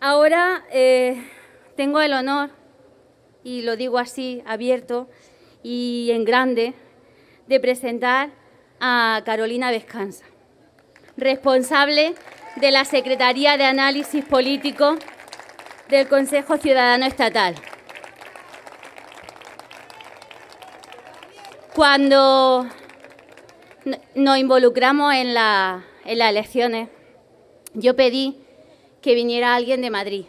Ahora eh, tengo el honor, y lo digo así, abierto y en grande, de presentar a Carolina Vescanza, responsable de la Secretaría de Análisis Político del Consejo Ciudadano Estatal. Cuando nos involucramos en las elecciones, yo pedí que viniera alguien de Madrid.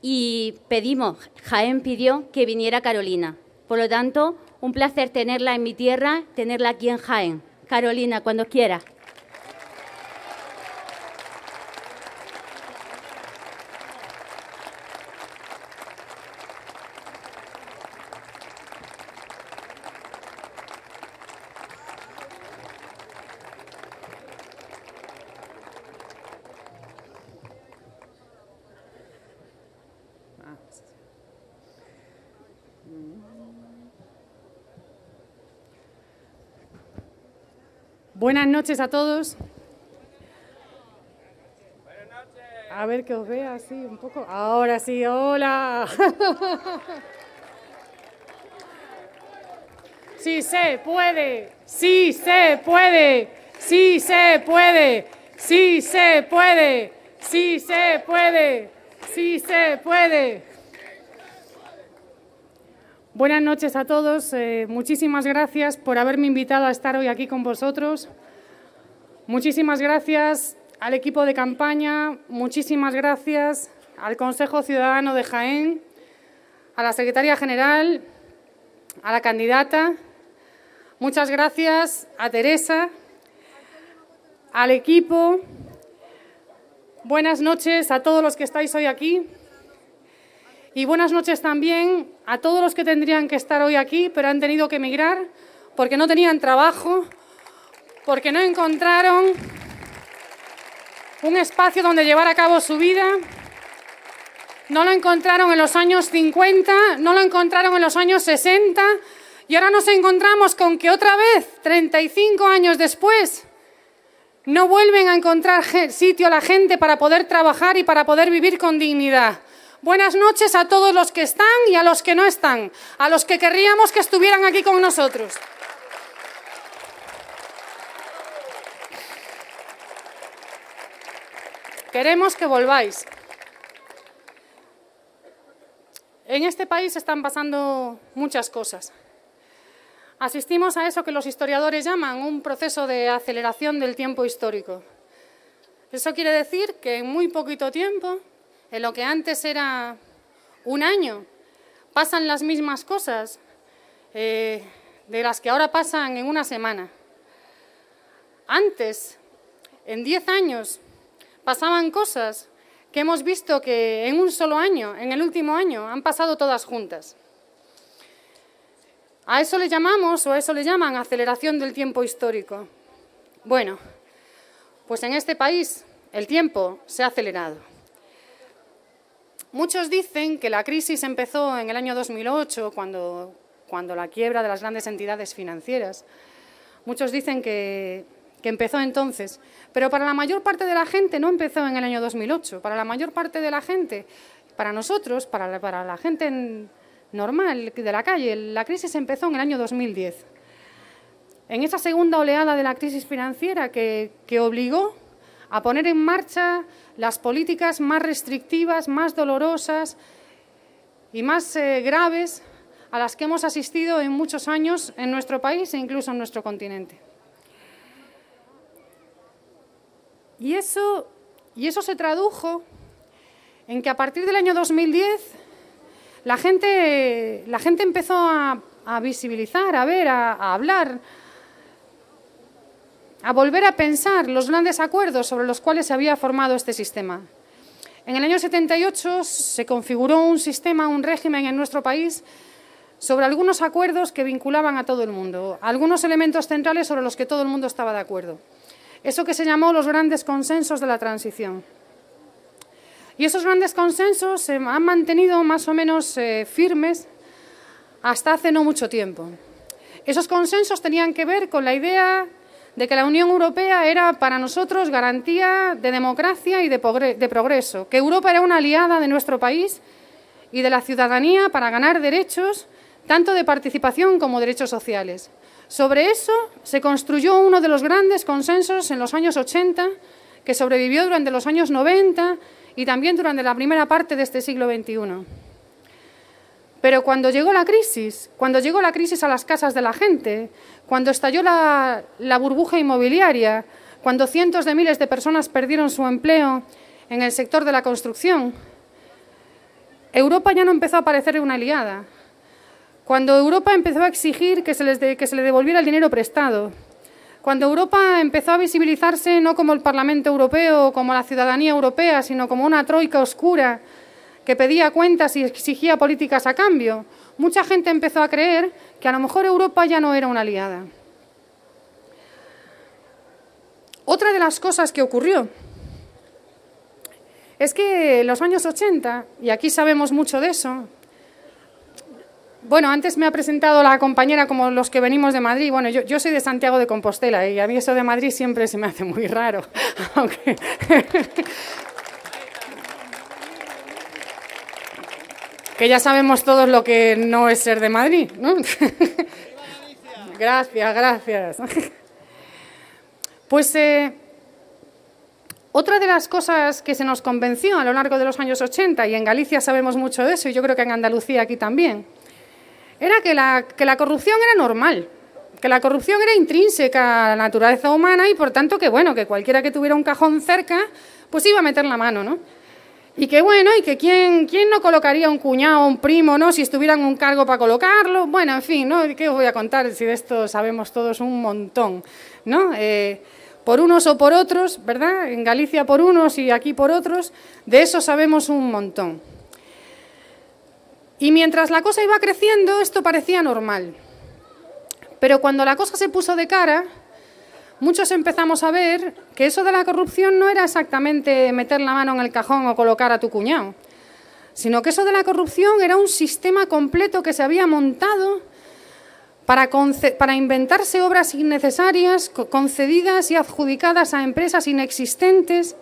Y pedimos, Jaén pidió que viniera Carolina. Por lo tanto, un placer tenerla en mi tierra, tenerla aquí en Jaén. Carolina, cuando quieras. Buenas noches a todos. A ver que os vea así un poco. Ahora sí, hola. Sí se puede, sí se puede, sí se puede, sí se puede, sí se puede, sí se puede. Buenas noches a todos. Eh, muchísimas gracias por haberme invitado a estar hoy aquí con vosotros. Muchísimas gracias al equipo de campaña, muchísimas gracias al Consejo Ciudadano de Jaén, a la Secretaria General, a la candidata. Muchas gracias a Teresa, al equipo. Buenas noches a todos los que estáis hoy aquí. Y buenas noches también a todos los que tendrían que estar hoy aquí, pero han tenido que emigrar porque no tenían trabajo, porque no encontraron un espacio donde llevar a cabo su vida. No lo encontraron en los años 50, no lo encontraron en los años 60 y ahora nos encontramos con que otra vez, 35 años después, no vuelven a encontrar sitio a la gente para poder trabajar y para poder vivir con dignidad. Buenas noches a todos los que están y a los que no están, a los que querríamos que estuvieran aquí con nosotros. Queremos que volváis. En este país están pasando muchas cosas. Asistimos a eso que los historiadores llaman un proceso de aceleración del tiempo histórico. Eso quiere decir que en muy poquito tiempo en lo que antes era un año. Pasan las mismas cosas eh, de las que ahora pasan en una semana. Antes, en diez años, pasaban cosas que hemos visto que en un solo año, en el último año, han pasado todas juntas. A eso le llamamos o a eso le llaman aceleración del tiempo histórico. Bueno, pues en este país el tiempo se ha acelerado. Muchos dicen que la crisis empezó en el año 2008, cuando, cuando la quiebra de las grandes entidades financieras. Muchos dicen que, empezó entonces, pero para la mayor parte de la gente no empezó en el año 2008. Para la mayor parte de la gente, para nosotros, para la, para la gente normal de la calle, la crisis empezó en el año 2010. En esa segunda oleada de la crisis financiera que, que obligó a poner en marcha las políticas más restrictivas, más dolorosas y más eh, graves a las que hemos asistido en muchos años en nuestro país e incluso en nuestro continente. Y eso, y eso se tradujo en que a partir del año 2010 la gente, la gente empezó a, visibilizar, a ver, a hablar, a volver a pensar los grandes acuerdos sobre los cuales se había formado este sistema. En el año 78 se configuró un sistema, un régimen en nuestro país sobre algunos acuerdos que vinculaban a todo el mundo, algunos elementos centrales sobre los que todo el mundo estaba de acuerdo. Eso que se llamó los grandes consensos de la transición. Y esos grandes consensos se han mantenido más o menos eh, firmes hasta hace no mucho tiempo. Esos consensos tenían que ver con la idea de que la Unión Europea era para nosotros garantía de democracia y de, progreso, que Europa era una aliada de nuestro país y de la ciudadanía para ganar derechos, tanto de participación como derechos sociales. Sobre eso se construyó uno de los grandes consensos en los años 80, que sobrevivió durante los años 90 y también durante la primera parte de este siglo XXI. Pero cuando llegó la crisis, cuando llegó la crisis a las casas de la gente, cuando estalló la, burbuja inmobiliaria, cuando cientos de miles de personas perdieron su empleo en el sector de la construcción, Europa ya no empezó a parecer una aliada. Cuando Europa empezó a exigir que se, que se le devolviera el dinero prestado, cuando Europa empezó a visibilizarse no como el Parlamento Europeo, como la ciudadanía europea, sino como una troika oscura que pedía cuentas y exigía políticas a cambio, mucha gente empezó a creer que a lo mejor Europa ya no era una aliada. Otra de las cosas que ocurrió es que en los años 80, y aquí sabemos mucho de eso, bueno, antes me ha presentado la compañera como los que venimos de Madrid. Bueno, yo, soy de Santiago de Compostela ¿eh? y a mí eso de Madrid siempre se me hace muy raro. que ya sabemos todos lo que no es ser de Madrid, ¿no? gracias, gracias. Pues eh, otra de las cosas que se nos convenció a lo largo de los años 80, y en Galicia sabemos mucho de eso, y yo creo que en Andalucía aquí también, era que la, que la corrupción era normal, que la corrupción era intrínseca a la naturaleza humana y por tanto que, bueno, que cualquiera que tuviera un cajón cerca, pues iba a meter la mano, ¿no? Y que bueno, y que quién, quién no colocaría un cuñado, un primo, ¿no? Si estuvieran un cargo para colocarlo. Bueno, en fin, ¿no? ¿Qué os voy a contar si de esto sabemos todos un montón, ¿no? Eh, por unos o por otros, ¿verdad? En Galicia por unos y aquí por otros, de eso sabemos un montón. Y mientras la cosa iba creciendo, esto parecía normal. Pero cuando la cosa se puso de cara, muchos empezamos a ver que eso de la corrupción no era exactamente meter la mano en el cajón o colocar a tu cuñado, sino que eso de la corrupción era un sistema completo que se había montado para, para inventarse obras innecesarias concedidas y adjudicadas a empresas inexistentes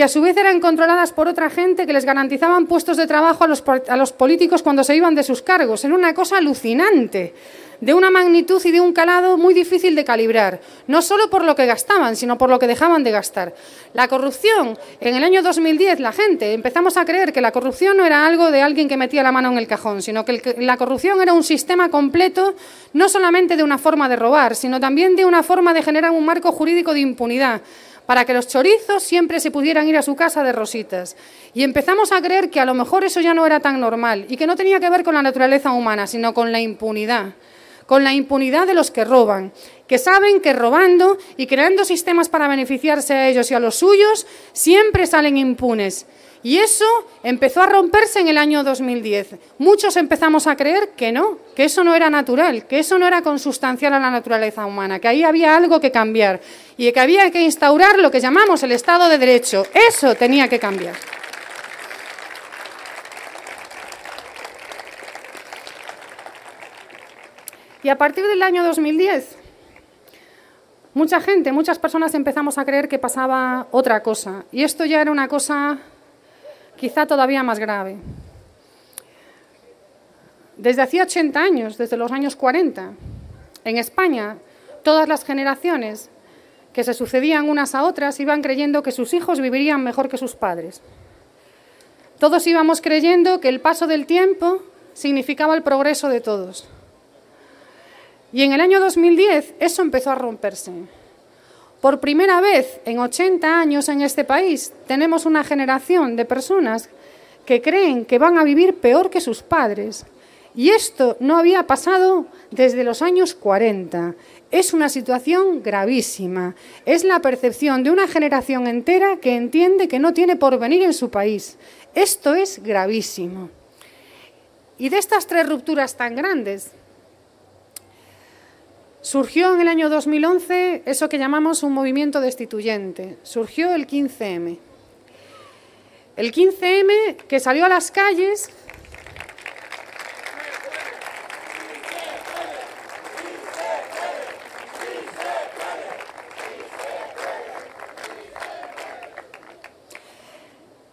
y a su vez eran controladas por otra gente que les garantizaban puestos de trabajo a los, políticos cuando se iban de sus cargos. Era una cosa alucinante de una magnitud y de un calado muy difícil de calibrar, no solo por lo que gastaban, sino por lo que dejaban de gastar. La corrupción, en el año 2010 la gente empezamos a creer que la corrupción no era algo de alguien que metía la mano en el cajón, sino que la corrupción era un sistema completo, no solamente de una forma de robar, sino también de una forma de generar un marco jurídico de impunidad para que los chorizos siempre se pudieran ir a su casa de rositas. Y empezamos a creer que a lo mejor eso ya no era tan normal y que no tenía que ver con la naturaleza humana, sino con la impunidad con la impunidad de los que roban, que saben que robando y creando sistemas para beneficiarse a ellos y a los suyos, siempre salen impunes. Y eso empezó a romperse en el año 2010. Muchos empezamos a creer que no, que eso no era natural, que eso no era consustancial a la naturaleza humana, que ahí había algo que cambiar y que había que instaurar lo que llamamos el Estado de Derecho. Eso tenía que cambiar. Y a partir del año 2010, mucha gente, muchas personas empezamos a creer que pasaba otra cosa. Y esto ya era una cosa quizá todavía más grave. Desde hacía 80 años, desde los años 40, en España, todas las generaciones que se sucedían unas a otras iban creyendo que sus hijos vivirían mejor que sus padres. Todos íbamos creyendo que el paso del tiempo significaba el progreso de todos. Y en el año 2010 eso empezó a romperse. Por primera vez en 80 años en este país tenemos una generación de personas que creen que van a vivir peor que sus padres. Y esto no había pasado desde los años 40. Es una situación gravísima. Es la percepción de una generación entera que entiende que no tiene porvenir en su país. Esto es gravísimo. Y de estas tres rupturas tan grandes, Surgió en el año 2011 eso que llamamos un movimiento destituyente. Surgió el 15M. El 15M que salió a las calles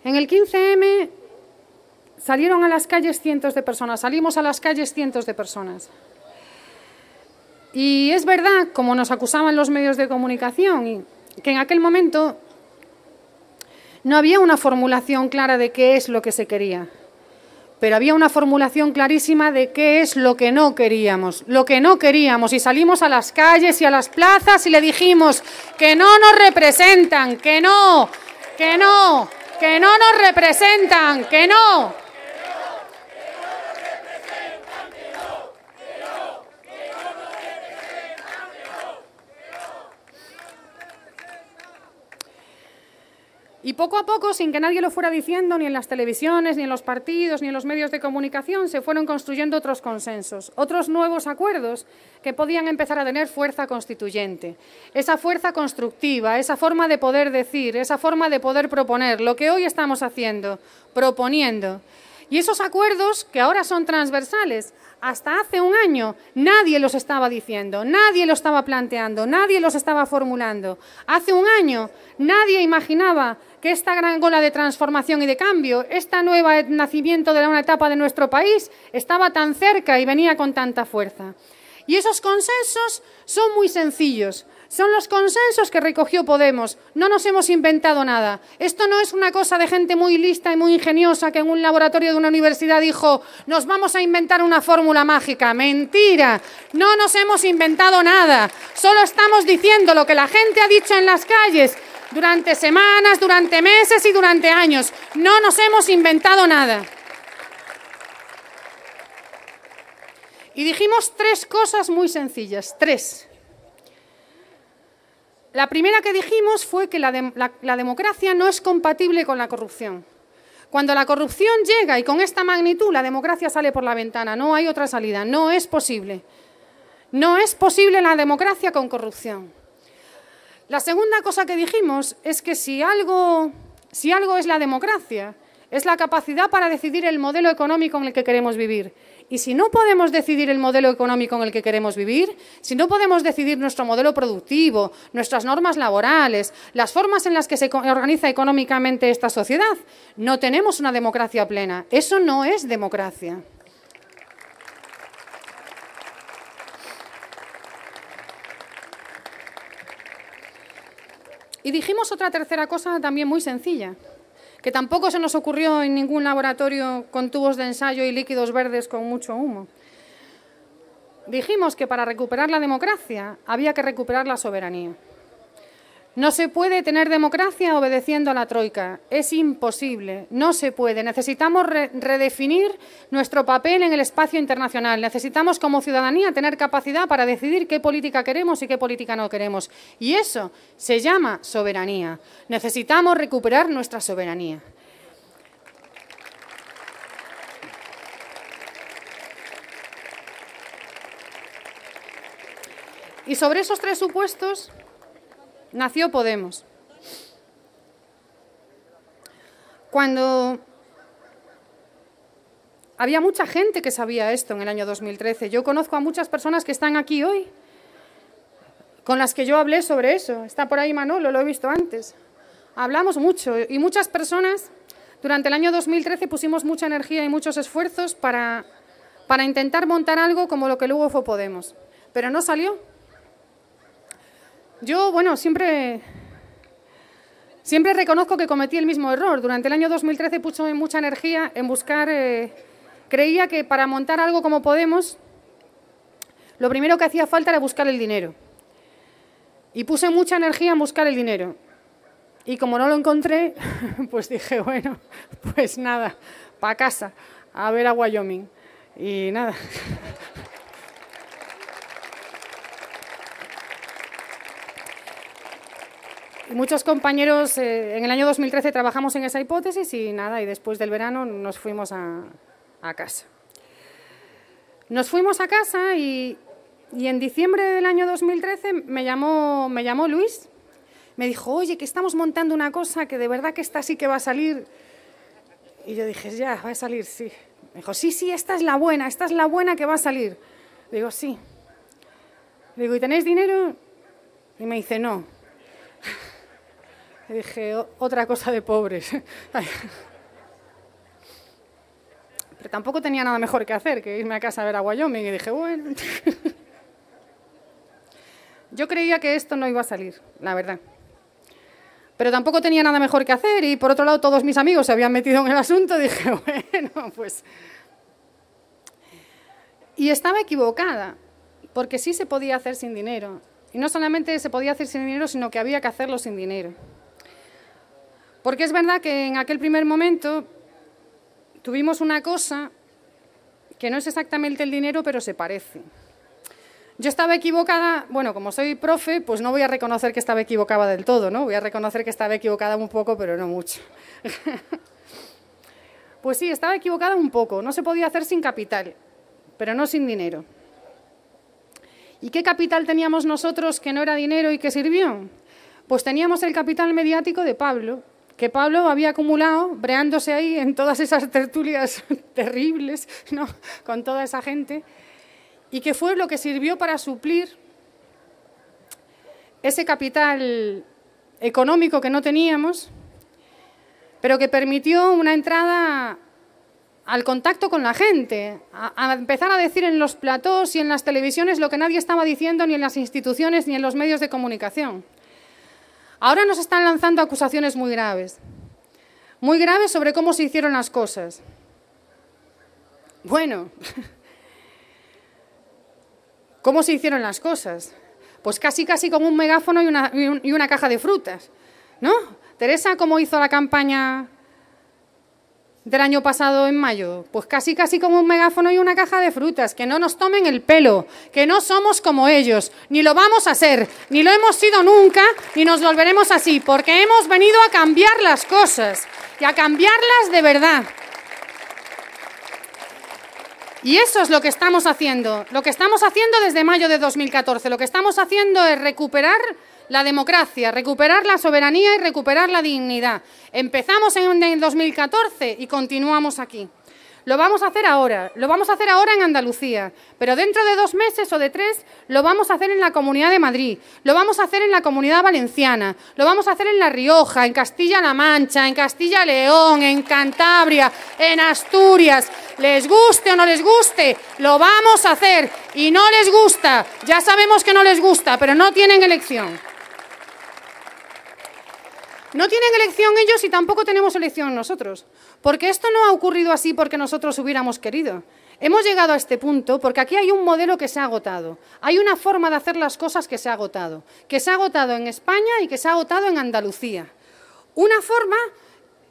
En el 15M salieron a las calles cientos de personas, salimos a las calles cientos de personas. Y es verdad, como nos acusaban los medios de comunicación, que en aquel momento no había una formulación clara de qué es lo que se quería, pero había una formulación clarísima de qué es lo que no queríamos, lo que no queríamos. Y salimos a las calles y a las plazas y le dijimos que no nos representan, que no, que no, que no nos representan, que no. Y poco a poco, sin que nadie lo fuera diciendo, ni en las televisiones, ni en los partidos, ni en los medios de comunicación, se fueron construyendo otros consensos, otros nuevos acuerdos que podían empezar a tener fuerza constituyente. Esa fuerza constructiva, esa forma de poder decir, esa forma de poder proponer, lo que hoy estamos haciendo, proponiendo. Y esos acuerdos, que ahora son transversales, hasta hace un año nadie los estaba diciendo, nadie los estaba planteando, nadie los estaba formulando. Hace un año nadie imaginaba que esta gran gola de transformación y de cambio, este nuevo nacimiento de una etapa de nuestro país, estaba tan cerca y venía con tanta fuerza. Y esos consensos son muy sencillos. Son los consensos que recogió Podemos. No nos hemos inventado nada. Esto no es una cosa de gente muy lista y muy ingeniosa que en un laboratorio de una universidad dijo, nos vamos a inventar una fórmula mágica. Mentira. No nos hemos inventado nada. Solo estamos diciendo lo que la gente ha dicho en las calles durante semanas, durante meses y durante años. No nos hemos inventado nada. Y dijimos tres cosas muy sencillas, tres. La primera que dijimos fue que la, democracia no es compatible con la corrupción. Cuando la corrupción llega y con esta magnitud la democracia sale por la ventana, no hay otra salida, no es posible. No es posible la democracia con corrupción. La segunda cosa que dijimos es que si algo es la democracia, es la capacidad para decidir el modelo económico en el que queremos vivir. Y si no podemos decidir el modelo económico en el que queremos vivir, si no podemos decidir nuestro modelo productivo, nuestras normas laborales, las formas en las que se organiza económicamente esta sociedad, no tenemos una democracia plena. Eso no es democracia. Y dijimos otra tercera cosa también muy sencilla, que tampoco se nos ocurrió en ningún laboratorio con tubos de ensayo y líquidos verdes con mucho humo. Dijimos que para recuperar la democracia había que recuperar la soberanía. No se puede tener democracia obedeciendo a la Troika. Es imposible. No se puede. Necesitamos redefinir nuestro papel en el espacio internacional. Necesitamos como ciudadanía tener capacidad para decidir qué política queremos y qué política no queremos. Y eso se llama soberanía. Necesitamos recuperar nuestra soberanía. Y sobre esos tres supuestos, nació Podemos. Cuando había mucha gente que sabía esto en el año 2013, yo conozco a muchas personas que están aquí hoy, con las que yo hablé sobre eso. Está por ahí Manolo, lo he visto antes. Hablamos mucho y muchas personas durante el año 2013 pusimos mucha energía y muchos esfuerzos para intentar montar algo como lo que luego fue Podemos. Pero no salió. Yo, bueno, siempre, siempre reconozco que cometí el mismo error. Durante el año 2013 puse mucha energía en buscar... Eh, creía que para montar algo como Podemos, lo primero que hacía falta era buscar el dinero. Y puse mucha energía en buscar el dinero. Y como no lo encontré, pues dije, bueno, pues nada, para casa, a ver a Wyoming. Y nada. muchos compañeros eh, en el año 2013 trabajamos en esa hipótesis y nada, y después del verano nos fuimos a, casa. Nos fuimos a casa y, en diciembre del año 2013 me llamó, me llamó Luis, me dijo, oye, que estamos montando una cosa que de verdad que esta sí que va a salir. Y yo dije, ya, va a salir, sí. Me dijo, sí, sí, esta es la buena, esta es la buena que va a salir. Digo, sí. Digo, ¿y tenéis dinero? Y me dice, no. Y dije, otra cosa de pobres. Pero tampoco tenía nada mejor que hacer que irme a casa a ver a Wyoming y dije, bueno. Yo creía que esto no iba a salir, la verdad. Pero tampoco tenía nada mejor que hacer y por otro lado todos mis amigos se habían metido en el asunto. Dije, bueno, pues... Y estaba equivocada, porque sí se podía hacer sin dinero. Y no solamente se podía hacer sin dinero, sino que había que hacerlo sin dinero. Porque es verdad que en aquel primer momento tuvimos una cosa que no es exactamente el dinero, pero se parece. Yo estaba equivocada, bueno, como soy profe, pues no voy a reconocer que estaba equivocada del todo, ¿no? Voy a reconocer que estaba equivocada un poco, pero no mucho. pues sí, estaba equivocada un poco, no se podía hacer sin capital, pero no sin dinero. ¿Y qué capital teníamos nosotros que no era dinero y que sirvió? Pues teníamos el capital mediático de Pablo, que Pablo había acumulado breándose ahí en todas esas tertulias terribles, Con toda esa gente, y que fue lo que sirvió para suplir ese capital económico que no teníamos, pero que permitió una entrada al contacto con la gente, a, empezar a decir en los platós y en las televisiones lo que nadie estaba diciendo ni en las instituciones ni en los medios de comunicación. Ahora nos están lanzando acusaciones muy graves, muy graves sobre cómo se hicieron las cosas. Bueno, ¿cómo se hicieron las cosas? Pues casi casi como un megáfono y una, y una caja de frutas, ¿no? Teresa, ¿cómo hizo la campaña del año pasado en mayo? Pues casi casi como un megáfono y una caja de frutas, que no nos tomen el pelo, que no somos como ellos, ni lo vamos a ser, ni lo hemos sido nunca, ni nos volveremos así, porque hemos venido a cambiar las cosas y a cambiarlas de verdad. Y eso es lo que estamos haciendo, lo que estamos haciendo desde mayo de 2014, lo que estamos haciendo es recuperar la democracia, recuperar la soberanía y recuperar la dignidad. Empezamos en el 2014 y continuamos aquí. Lo vamos a hacer ahora, lo vamos a hacer ahora en Andalucía, pero dentro de dos meses o de tres lo vamos a hacer en la Comunidad de Madrid, lo vamos a hacer en la Comunidad Valenciana, lo vamos a hacer en La Rioja, en Castilla-La Mancha, en Castilla-León, en Cantabria, en Asturias. Les guste o no les guste, lo vamos a hacer y no les gusta. Ya sabemos que no les gusta, pero no tienen elección. No tienen elección ellos y tampoco tenemos elección nosotros, porque esto no ha ocurrido así porque nosotros hubiéramos querido. Hemos llegado a este punto porque aquí hay un modelo que se ha agotado, hay una forma de hacer las cosas que se ha agotado, que se ha agotado en España y que se ha agotado en Andalucía. Una forma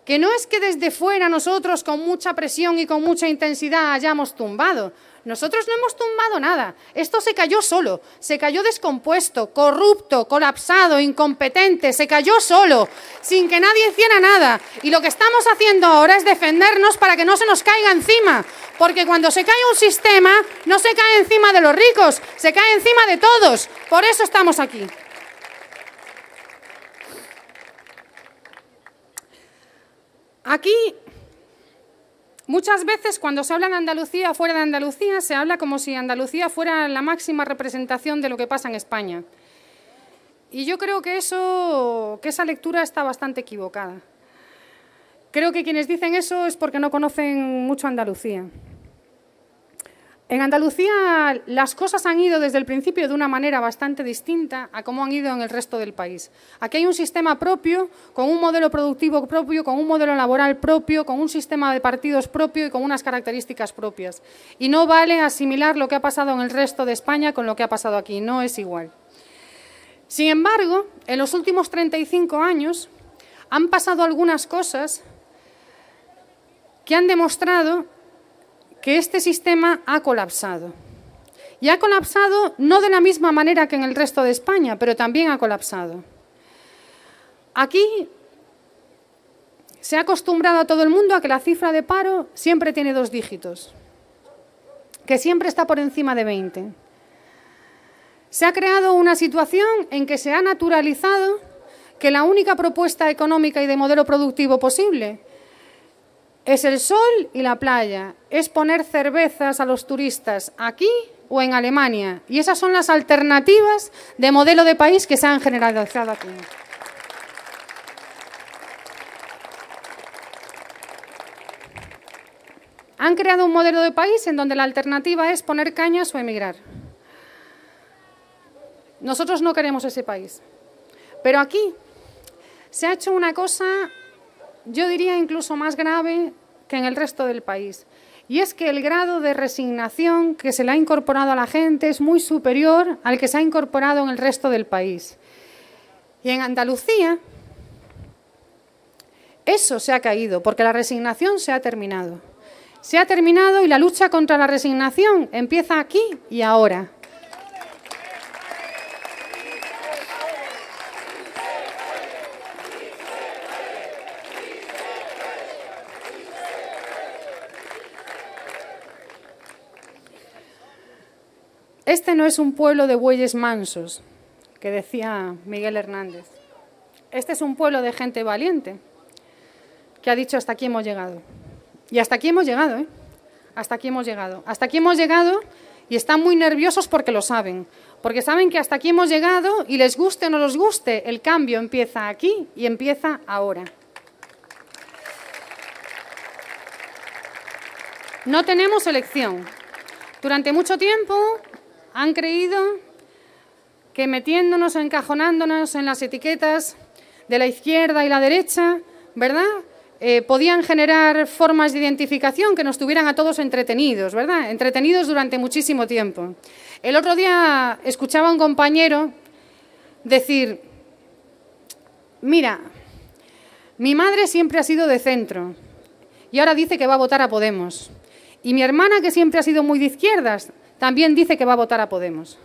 que no es que desde fuera nosotros con mucha presión y con mucha intensidad hayamos tumbado, nosotros no hemos tumbado nada. Esto se cayó solo, se cayó descompuesto, corrupto, colapsado, incompetente, se cayó solo, sin que nadie hiciera nada. Y lo que estamos haciendo ahora es defendernos para que no se nos caiga encima. Porque cuando se cae un sistema, no se cae encima de los ricos, se cae encima de todos. Por eso estamos aquí. Aquí Muchas veces cuando se habla de Andalucía fuera de Andalucía, se habla como si Andalucía fuera la máxima representación de lo que pasa en España. Y yo creo que, eso, que esa lectura está bastante equivocada. Creo que quienes dicen eso es porque no conocen mucho Andalucía. En Andalucía las cosas han ido desde el principio de una manera bastante distinta a cómo han ido en el resto del país. Aquí hay un sistema propio, con un modelo productivo propio, con un modelo laboral propio, con un sistema de partidos propio y con unas características propias. Y no vale asimilar lo que ha pasado en el resto de España con lo que ha pasado aquí, no es igual. Sin embargo, en los últimos 35 años han pasado algunas cosas que han demostrado que este sistema ha colapsado. Y ha colapsado no de la misma manera que en el resto de España, pero también ha colapsado. Aquí se ha acostumbrado a todo el mundo a que la cifra de paro siempre tiene dos dígitos, que siempre está por encima de 20. Se ha creado una situación en que se ha naturalizado que la única propuesta económica y de modelo productivo posible es el sol y la playa, es poner cervezas a los turistas aquí o en Alemania. Y esas son las alternativas de modelo de país que se han generalizado aquí. Han creado un modelo de país en donde la alternativa es poner cañas o emigrar. Nosotros no queremos ese país. Pero aquí se ha hecho una cosa, yo diría incluso más grave que en el resto del país. Y es que el grado de resignación que se le ha incorporado a la gente es muy superior al que se ha incorporado en el resto del país. Y en Andalucía eso se ha caído, porque la resignación se ha terminado. Se ha terminado y la lucha contra la resignación empieza aquí y ahora. Este no es un pueblo de bueyes mansos, que decía Miguel Hernández. Este es un pueblo de gente valiente, que ha dicho hasta aquí hemos llegado. Y hasta aquí hemos llegado, ¿eh? Hasta aquí hemos llegado. Hasta aquí hemos llegado y están muy nerviosos porque lo saben. Porque saben que hasta aquí hemos llegado y les guste o no les guste, el cambio empieza aquí y empieza ahora. No tenemos elección. Durante mucho tiempo han creído que metiéndonos, encajonándonos en las etiquetas de la izquierda y la derecha, ¿verdad? Eh, podían generar formas de identificación que nos tuvieran a todos entretenidos, ¿verdad? Entretenidos durante muchísimo tiempo. El otro día escuchaba a un compañero decir, mira, mi madre siempre ha sido de centro y ahora dice que va a votar a Podemos. Y mi hermana, que siempre ha sido muy de izquierdas, también dice que va a votar a Podemos.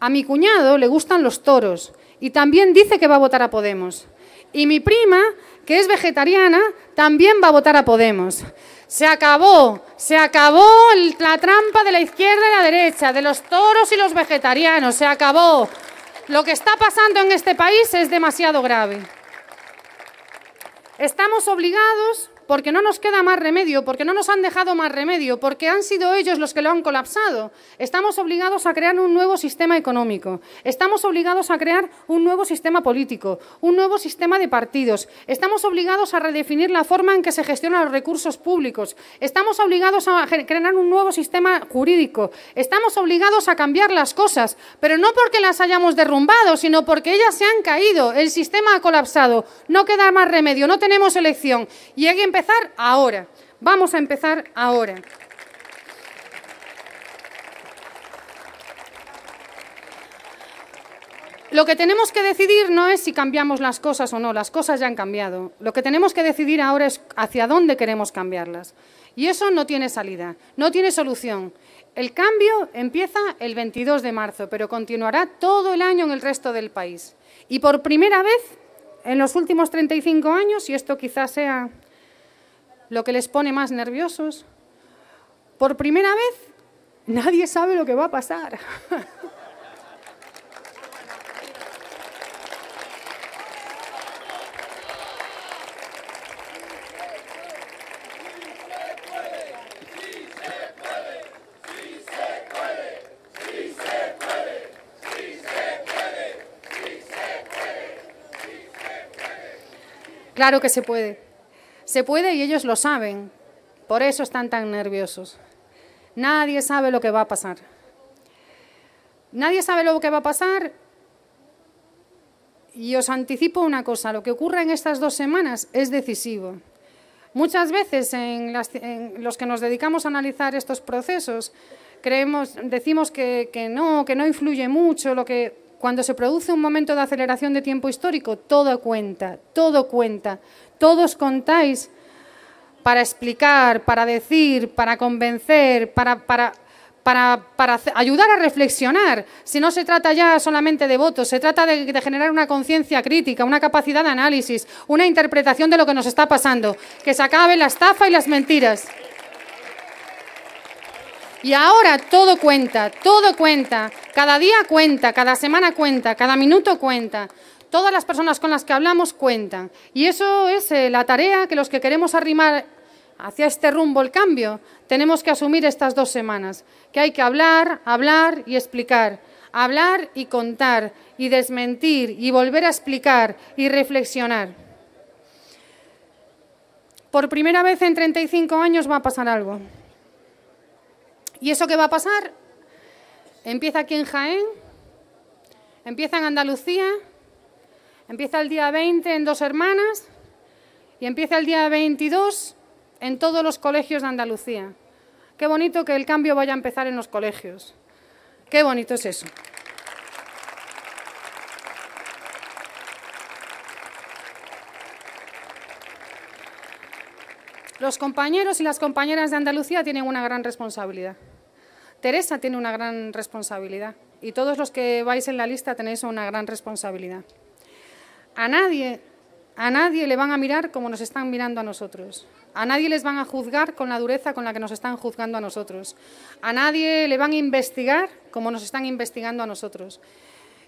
A mi cuñado le gustan los toros y también dice que va a votar a Podemos. Y mi prima, que es vegetariana, también va a votar a Podemos. Se acabó, se acabó la trampa de la izquierda y la derecha, de los toros y los vegetarianos, se acabó. Lo que está pasando en este país es demasiado grave. Estamos obligados porque no nos queda más remedio, porque no nos han dejado más remedio, porque han sido ellos los que lo han colapsado. Estamos obligados a crear un nuevo sistema económico, estamos obligados a crear un nuevo sistema político, un nuevo sistema de partidos, estamos obligados a redefinir la forma en que se gestionan los recursos públicos, estamos obligados a crear un nuevo sistema jurídico, estamos obligados a cambiar las cosas, pero no porque las hayamos derrumbado, sino porque ellas se han caído, el sistema ha colapsado, no queda más remedio, no tenemos elección. Y empezar ahora. Vamos a empezar ahora. Lo que tenemos que decidir no es si cambiamos las cosas o no, las cosas ya han cambiado. Lo que tenemos que decidir ahora es hacia dónde queremos cambiarlas. Y eso no tiene salida, no tiene solución. El cambio empieza el 22 de marzo, pero continuará todo el año en el resto del país. Y por primera vez en los últimos 35 años, y esto quizás sea lo que les pone más nerviosos. Por primera vez, nadie sabe lo que va a pasar. Claro que se puede. Se puede y ellos lo saben. Por eso están tan nerviosos. Nadie sabe lo que va a pasar. Nadie sabe lo que va a pasar. Y os anticipo una cosa, lo que ocurra en estas dos semanas es decisivo. Muchas veces en, los que nos dedicamos a analizar estos procesos, creemos, decimos que, no, que no influye mucho, lo que cuando se produce un momento de aceleración de tiempo histórico, todo cuenta, todo cuenta todos contáis para explicar, para decir, para convencer, para, ayudar a reflexionar. Si no se trata ya solamente de votos, se trata de, de generar una conciencia crítica, una capacidad de análisis, una interpretación de lo que nos está pasando. Que se acabe la estafa y las mentiras. Y ahora todo cuenta, todo cuenta. Cada día cuenta, cada semana cuenta, cada minuto cuenta. Todas las personas con las que hablamos cuentan. Y eso es eh, la tarea que los que queremos arrimar hacia este rumbo el cambio tenemos que asumir estas dos semanas, que hay que hablar, hablar y explicar, hablar y contar, y desmentir, y volver a explicar, y reflexionar. Por primera vez en 35 años va a pasar algo. ¿Y eso qué va a pasar? Empieza aquí en Jaén, empieza en Andalucía Empieza el día 20 en Dos Hermanas y empieza el día 22 en todos los colegios de Andalucía. Qué bonito que el cambio vaya a empezar en los colegios. Qué bonito es eso. Los compañeros y las compañeras de Andalucía tienen una gran responsabilidad. Teresa tiene una gran responsabilidad y todos los que vais en la lista tenéis una gran responsabilidad. A nadie, a nadie le van a mirar como nos están mirando a nosotros. A nadie les van a juzgar con la dureza con la que nos están juzgando a nosotros. A nadie le van a investigar como nos están investigando a nosotros.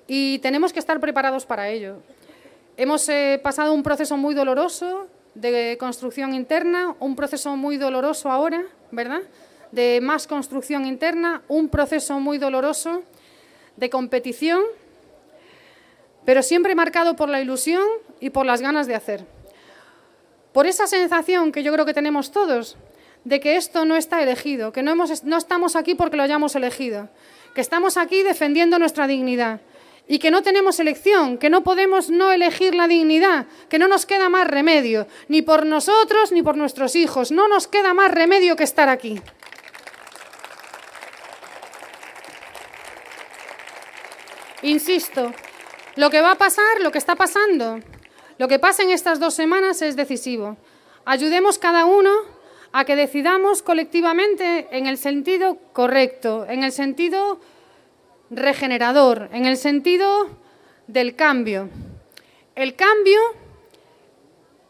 Y tenemos que estar preparados para ello. Hemos eh, pasado un proceso muy doloroso de construcción interna, un proceso muy doloroso ahora, ¿verdad? De más construcción interna, un proceso muy doloroso de competición pero siempre marcado por la ilusión y por las ganas de hacer. Por esa sensación que yo creo que tenemos todos, de que esto no está elegido, que no, estamos aquí porque lo hayamos elegido, que estamos aquí defendiendo nuestra dignidad y que no tenemos elección, que no podemos no elegir la dignidad, que no nos queda más remedio, ni por nosotros ni por nuestros hijos, no nos queda más remedio que estar aquí. Insisto, lo que va a pasar, lo que está pasando, lo que pasa en estas dos semanas es decisivo. Ayudemos cada uno a que decidamos colectivamente en el sentido correcto, en el sentido regenerador, en el sentido del cambio. El cambio,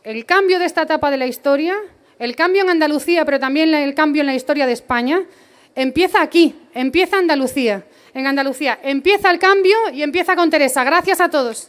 el cambio de esta etapa de la historia, el cambio en Andalucía, pero también el cambio en la historia de España, empieza aquí, empieza Andalucía en Andalucía. Empieza el cambio y empieza con Teresa. Gracias a todos.